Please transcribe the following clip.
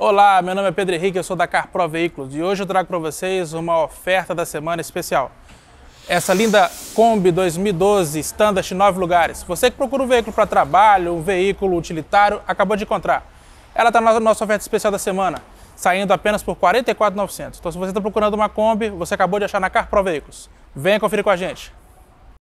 Olá, meu nome é Pedro Henrique, eu sou da CarPro Veículos e hoje eu trago para vocês uma oferta da semana especial. Essa linda Kombi 2012 Standard 9 lugares. Você que procura um veículo para trabalho, um veículo utilitário, acabou de encontrar. Ela está na nossa oferta especial da semana, saindo apenas por R$ 44.900. Então se você está procurando uma Kombi, você acabou de achar na CarPro Veículos. Venha conferir com a gente.